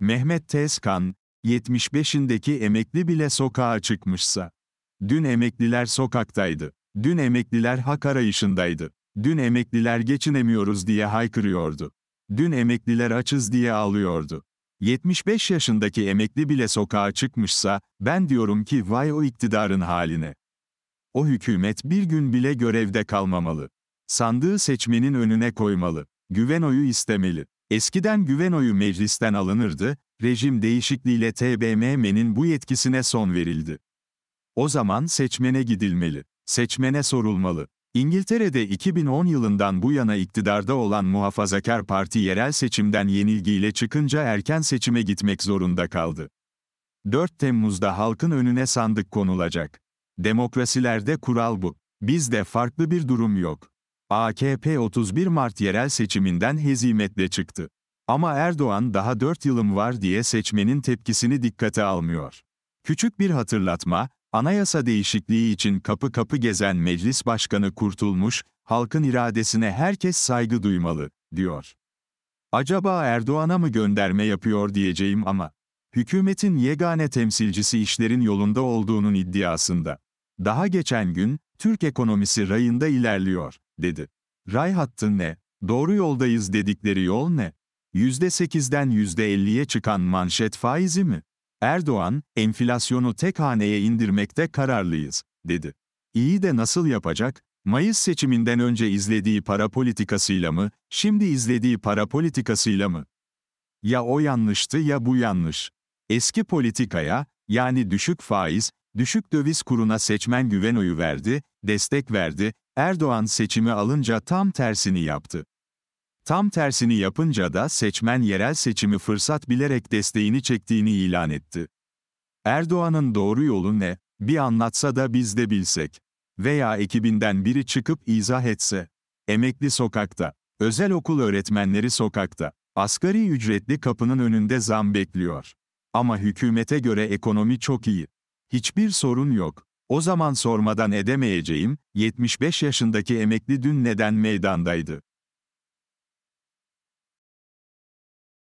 Mehmet Tezkan, 75'indeki emekli bile sokağa çıkmışsa. Dün emekliler sokaktaydı. Dün emekliler hak arayışındaydı. Dün emekliler geçinemiyoruz diye haykırıyordu. Dün emekliler açız diye ağlıyordu. 75 yaşındaki emekli bile sokağa çıkmışsa, ben diyorum ki vay o iktidarın haline. O hükümet bir gün bile görevde kalmamalı. Sandığı seçmenin önüne koymalı. Güven oyu istemeli. Eskiden güven oyu meclisten alınırdı, rejim değişikliğiyle TBMM'nin bu yetkisine son verildi. O zaman seçmene gidilmeli, seçmene sorulmalı. İngiltere'de 2010 yılından bu yana iktidarda olan Muhafazakar Parti yerel seçimden yenilgiyle çıkınca erken seçime gitmek zorunda kaldı. 4 Temmuz'da halkın önüne sandık konulacak. Demokrasilerde kural bu. Bizde farklı bir durum yok. AKP 31 Mart yerel seçiminden hezimetle çıktı. Ama Erdoğan daha 4 yılım var diye seçmenin tepkisini dikkate almıyor. Küçük bir hatırlatma, anayasa değişikliği için kapı kapı gezen meclis başkanı kurtulmuş, halkın iradesine herkes saygı duymalı, diyor. Acaba Erdoğan'a mı gönderme yapıyor diyeceğim ama, hükümetin yegane temsilcisi işlerin yolunda olduğunun iddiasında. Daha geçen gün, Türk ekonomisi rayında ilerliyor dedi. Ray hattın ne? Doğru yoldayız dedikleri yol ne? %8'den %50'ye çıkan manşet faizi mi? Erdoğan, enflasyonu tek haneye indirmekte kararlıyız, dedi. İyi de nasıl yapacak? Mayıs seçiminden önce izlediği para politikasıyla mı, şimdi izlediği para politikasıyla mı? Ya o yanlıştı ya bu yanlış. Eski politikaya, yani düşük faiz, düşük döviz kuruna seçmen güven oyu verdi, destek verdi, Erdoğan seçimi alınca tam tersini yaptı. Tam tersini yapınca da seçmen yerel seçimi fırsat bilerek desteğini çektiğini ilan etti. Erdoğan'ın doğru yolu ne? Bir anlatsa da biz de bilsek. Veya ekibinden biri çıkıp izah etse. Emekli sokakta, özel okul öğretmenleri sokakta, asgari ücretli kapının önünde zam bekliyor. Ama hükümete göre ekonomi çok iyi. Hiçbir sorun yok. O zaman sormadan edemeyeceğim, 75 yaşındaki emekli dün neden meydandaydı?